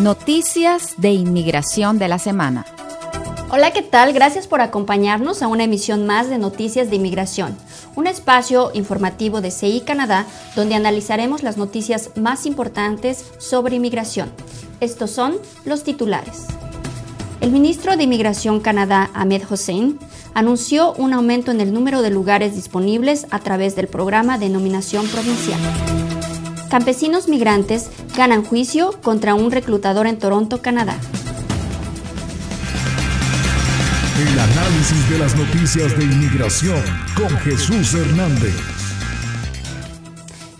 Noticias de Inmigración de la Semana. Hola, ¿qué tal? Gracias por acompañarnos a una emisión más de Noticias de Inmigración, un espacio informativo de CI Canadá donde analizaremos las noticias más importantes sobre inmigración. Estos son los titulares. El ministro de Inmigración Canadá, Ahmed Hossein, anunció un aumento en el número de lugares disponibles a través del programa de nominación provincial. Campesinos migrantes ganan juicio contra un reclutador en Toronto, Canadá. El análisis de las noticias de inmigración con Jesús Hernández.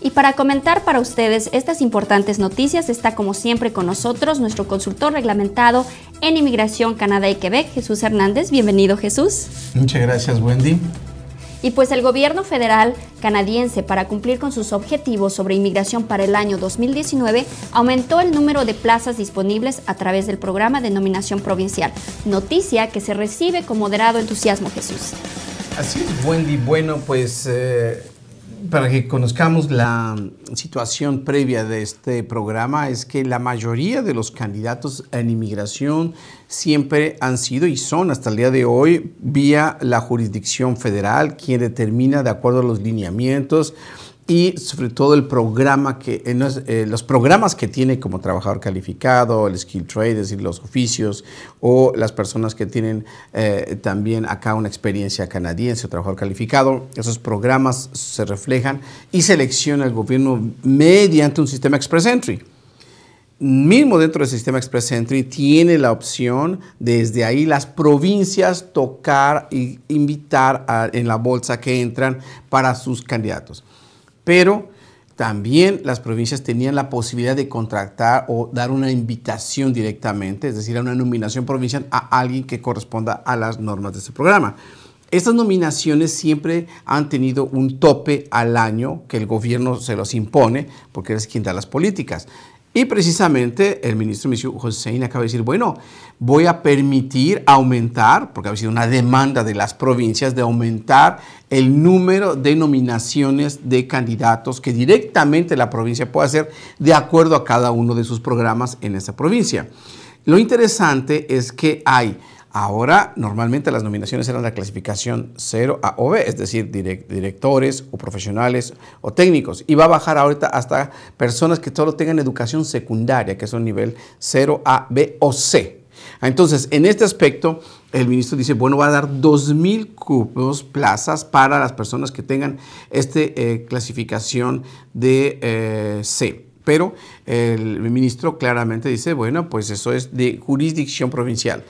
Y para comentar para ustedes estas importantes noticias está como siempre con nosotros nuestro consultor reglamentado en Inmigración Canadá y Quebec, Jesús Hernández. Bienvenido Jesús. Muchas gracias Wendy. Y pues el gobierno federal canadiense, para cumplir con sus objetivos sobre inmigración para el año 2019, aumentó el número de plazas disponibles a través del programa de nominación provincial, noticia que se recibe con moderado entusiasmo, Jesús. Así es, Wendy. Bueno, pues eh, para que conozcamos la situación previa de este programa es que la mayoría de los candidatos en inmigración siempre han sido y son hasta el día de hoy vía la jurisdicción federal, quien determina de acuerdo a los lineamientos y sobre todo el programa que, eh, eh, los programas que tiene como trabajador calificado, el skill trade, es decir, los oficios, o las personas que tienen eh, también acá una experiencia canadiense o trabajador calificado, esos programas se reflejan y selecciona el gobierno mediante un sistema Express Entry. Mismo dentro del sistema Express Entry tiene la opción desde ahí las provincias tocar e invitar en la bolsa que entran para sus candidatos. Pero también las provincias tenían la posibilidad de contratar o dar una invitación directamente, es decir, a una nominación provincial a alguien que corresponda a las normas de ese programa. Estas nominaciones siempre han tenido un tope al año que el gobierno se los impone porque es quien da las políticas. Y precisamente el ministro José Hossein acaba de decir, bueno, voy a permitir aumentar, porque ha sido una demanda de las provincias de aumentar el número de nominaciones de candidatos que directamente la provincia puede hacer de acuerdo a cada uno de sus programas en esa provincia. Lo interesante es que hay Ahora, normalmente las nominaciones eran la clasificación 0 a o B, es decir, directores o profesionales o técnicos. Y va a bajar ahorita hasta personas que solo tengan educación secundaria, que son nivel 0 A, B o C. Entonces, en este aspecto, el ministro dice, bueno, va a dar 2.000 cupos, plazas para las personas que tengan esta eh, clasificación de eh, C. Pero el ministro claramente dice, bueno, pues eso es de jurisdicción provincial.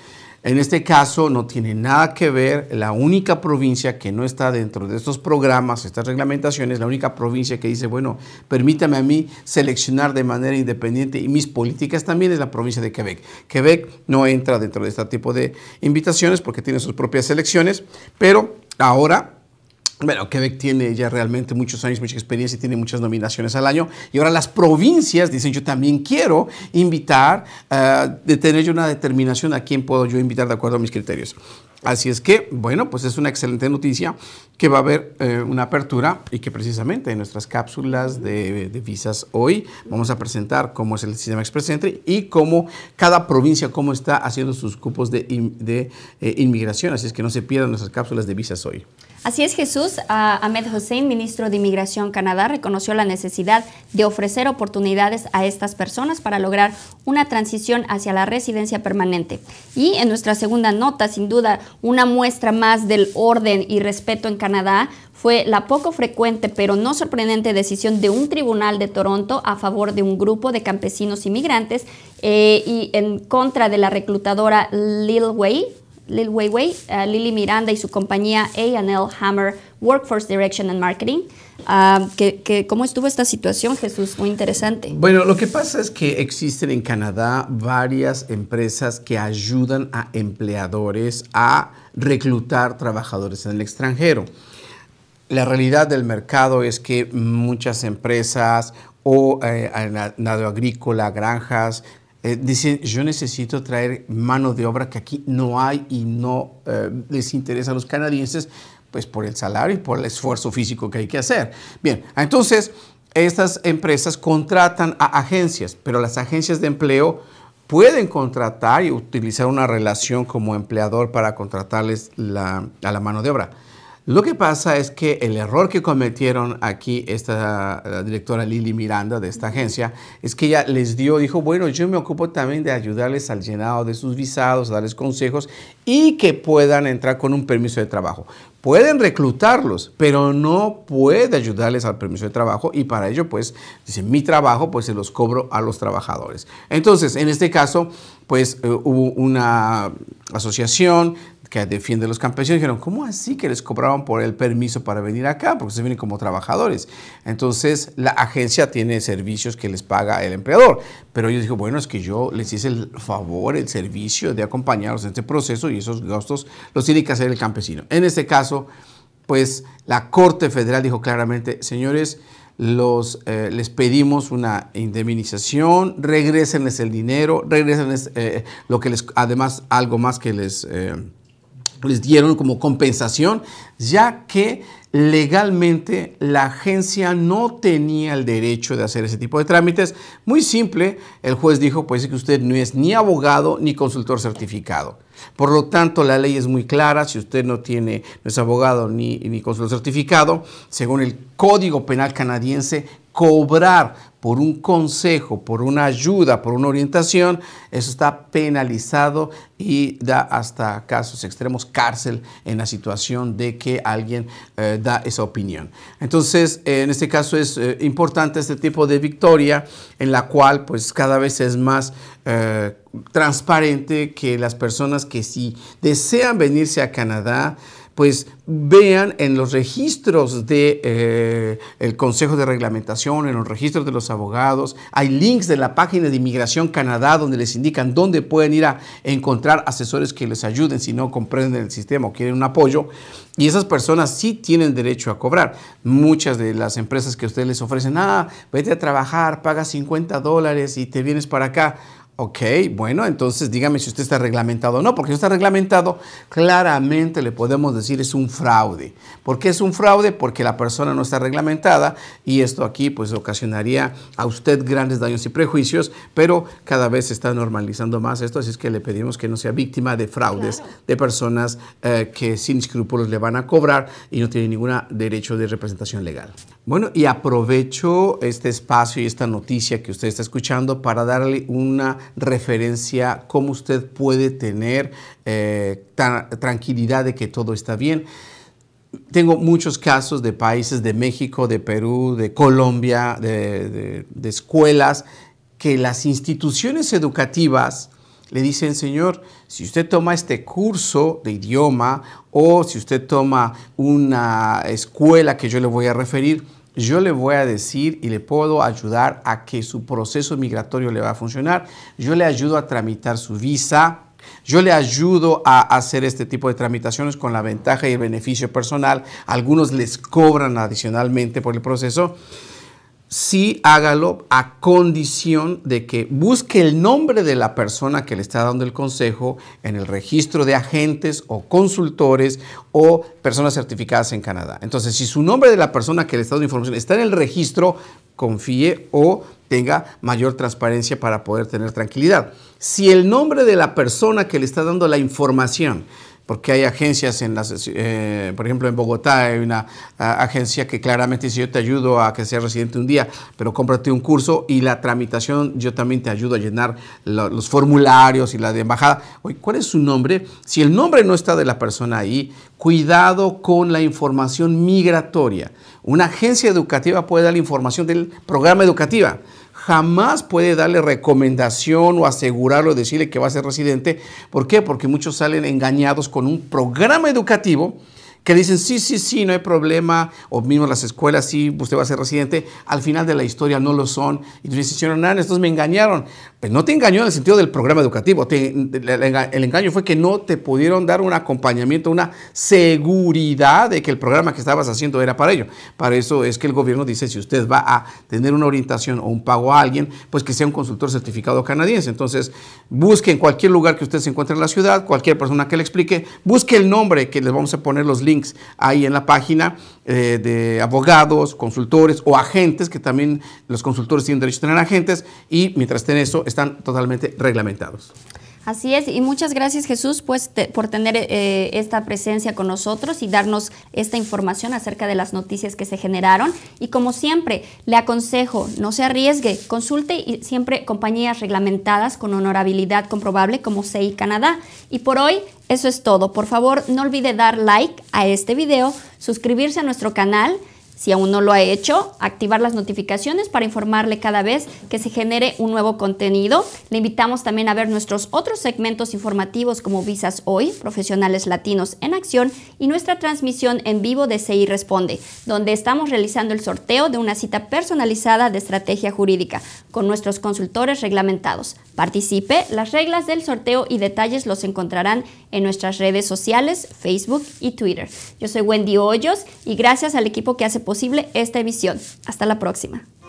En este caso no tiene nada que ver, la única provincia que no está dentro de estos programas, estas reglamentaciones, la única provincia que dice, bueno, permítame a mí seleccionar de manera independiente y mis políticas también es la provincia de Quebec. Quebec no entra dentro de este tipo de invitaciones porque tiene sus propias elecciones, pero ahora bueno, Quebec tiene ya realmente muchos años, mucha experiencia y tiene muchas nominaciones al año. Y ahora las provincias dicen, yo también quiero invitar, eh, de tener yo una determinación a quién puedo yo invitar de acuerdo a mis criterios. Así es que, bueno, pues es una excelente noticia que va a haber eh, una apertura y que precisamente en nuestras cápsulas de, visas hoy vamos a presentar cómo es el sistema Express Entry y cómo cada provincia, cómo está haciendo sus cupos de, eh, inmigración. Así es que no se pierdan nuestras cápsulas de visas hoy. Así es, Jesús. Ahmed Hossein, ministro de Inmigración Canadá, reconoció la necesidad de ofrecer oportunidades a estas personas para lograr una transición hacia la residencia permanente. Y en nuestra segunda nota, sin duda, una muestra más del orden y respeto en Canadá fue la poco frecuente pero no sorprendente decisión de un tribunal de Toronto a favor de un grupo de campesinos inmigrantes eh, y en contra de la reclutadora Lil Way. Lil Weiwei, uh, Lili Miranda y su compañía A&L Hammer Workforce Direction and Marketing. Um, ¿Cómo estuvo esta situación, Jesús? Muy interesante. Bueno, lo que pasa es que existen en Canadá varias empresas que ayudan a empleadores a reclutar trabajadores en el extranjero. La realidad del mercado es que muchas empresas o eh, agrícola, granjas, eh, dicen, yo necesito traer mano de obra que aquí no hay y no eh, les interesa a los canadienses, pues por el salario y por el esfuerzo físico que hay que hacer. Bien, entonces estas empresas contratan a agencias, pero las agencias de empleo pueden contratar y utilizar una relación como empleador para contratarles a la mano de obra. Lo que pasa es que el error que cometieron aquí esta directora Lili Miranda de esta agencia es que ella les dio, dijo, bueno, yo me ocupo también de ayudarles al llenado de sus visados, darles consejos y que puedan entrar con un permiso de trabajo. Pueden reclutarlos, pero no puede ayudarles al permiso de trabajo y para ello, pues, dice, mi trabajo, pues se los cobro a los trabajadores. Entonces, en este caso, pues eh, hubo una asociación que defiende a los campesinos, dijeron, ¿cómo así que les cobraban por el permiso para venir acá? Porque se vienen como trabajadores. Entonces, la agencia tiene servicios que les paga el empleador. Pero ellos dijeron, bueno, es que yo les hice el favor, el servicio de acompañarlos en este proceso y esos gastos los tiene que hacer el campesino. En este caso, pues la Corte Federal dijo claramente, señores, los, eh, les pedimos una indemnización, regresenles el dinero, regresenles eh, lo que les, además, algo más que les... Eh, les dieron como compensación, ya que legalmente la agencia no tenía el derecho de hacer ese tipo de trámites. Muy simple, el juez dijo, pues que usted no es ni abogado ni consultor certificado. Por lo tanto, la ley es muy clara, si usted no tiene, no es abogado ni, ni consultor certificado, según el Código Penal canadiense, cobrar por un consejo, por una ayuda, por una orientación, eso está penalizado y da hasta casos extremos cárcel en la situación de que alguien eh, da esa opinión. Entonces, eh, en este caso es eh, importante este tipo de victoria en la cual pues cada vez es más transparente que las personas que si desean venirse a Canadá, pues vean en los registros del de, eh, Consejo de Reglamentación, en los registros de los abogados, hay links de la página de Inmigración Canadá donde les indican dónde pueden ir a encontrar asesores que les ayuden si no comprenden el sistema o quieren un apoyo. Y esas personas sí tienen derecho a cobrar. Muchas de las empresas que ustedes les ofrecen, ah, vete a trabajar, paga 50 dólares y te vienes para acá Ok, bueno, entonces dígame si usted está reglamentado o no, porque si está reglamentado, claramente le podemos decir es un fraude. ¿Por qué es un fraude? Porque la persona no está reglamentada y esto aquí pues ocasionaría a usted grandes daños y prejuicios, pero cada vez se está normalizando más esto, así es que le pedimos que no sea víctima de fraudes, de personas eh, que sin escrúpulos le van a cobrar y no tiene ningún derecho de representación legal. Bueno, y aprovecho este espacio y esta noticia que usted está escuchando para darle una referencia, cómo usted puede tener eh, tranquilidad de que todo está bien. Tengo muchos casos de países, de México, de Perú, de Colombia, de escuelas, que las instituciones educativas le dicen, Señor, si usted toma este curso de idioma o si usted toma una escuela que yo le voy a referir, yo le voy a decir y le puedo ayudar a que su proceso migratorio le va a funcionar. Yo le ayudo a tramitar su visa. Yo le ayudo a hacer este tipo de tramitaciones con la ventaja y el beneficio personal. Algunos les cobran adicionalmente por el proceso sí hágalo a condición de que busque el nombre de la persona que le está dando el consejo en el registro de agentes o consultores o personas certificadas en Canadá. Entonces, si su nombre de la persona que le está dando información está en el registro, confíe o tenga mayor transparencia para poder tener tranquilidad. Si el nombre de la persona que le está dando la información porque hay agencias en las, eh, por ejemplo, en Bogotá hay una agencia que claramente dice yo te ayudo a que sea residente un día, pero cómprate un curso y la tramitación yo también te ayudo a llenar los formularios y la de embajada. Oye, ¿cuál es su nombre? Si el nombre no está de la persona ahí, cuidado con la información migratoria. Una agencia educativa puede dar la información del programa educativo jamás puede darle recomendación o asegurarlo, decirle que va a ser residente. ¿Por qué? Porque muchos salen engañados con un programa educativo que dicen, sí, sí, sí, no hay problema, o mismo las escuelas, sí, usted va a ser residente, al final de la historia no lo son. Y tú señor no, estos me engañaron. Pues no te engañó en el sentido del programa educativo, el engaño fue que no te pudieron dar un acompañamiento, una seguridad de que el programa que estabas haciendo era para ello. Para eso es que el gobierno dice, si usted va a tener una orientación o un pago a alguien, pues que sea un consultor certificado canadiense. Entonces, busque en cualquier lugar que usted se encuentre en la ciudad, cualquier persona que le explique, busque el nombre que les vamos a poner los links links ahí en la página eh, de abogados, consultores o agentes, que también los consultores tienen derecho a tener agentes, y mientras ten eso, están totalmente reglamentados. Así es, y muchas gracias Jesús pues, por tener eh, esta presencia con nosotros y darnos esta información acerca de las noticias que se generaron. Y como siempre, le aconsejo, no se arriesgue, consulte y siempre compañías reglamentadas con honorabilidad comprobable como CI Canadá. Y por hoy eso es todo. Por favor, no olvide dar like a este video, suscribirse a nuestro canal si aún no lo ha hecho, activar las notificaciones para informarle cada vez que se genere un nuevo contenido. Le invitamos también a ver nuestros otros segmentos informativos como Visas Hoy, Profesionales Latinos en Acción y nuestra transmisión en vivo de CI Responde, donde estamos realizando el sorteo de una cita personalizada de estrategia jurídica con nuestros consultores reglamentados. Participe, las reglas del sorteo y detalles los encontrarán en nuestras redes sociales, Facebook y Twitter. Yo soy Wendy Hoyos y gracias al equipo que hace posible posible esta emisión. Hasta la próxima.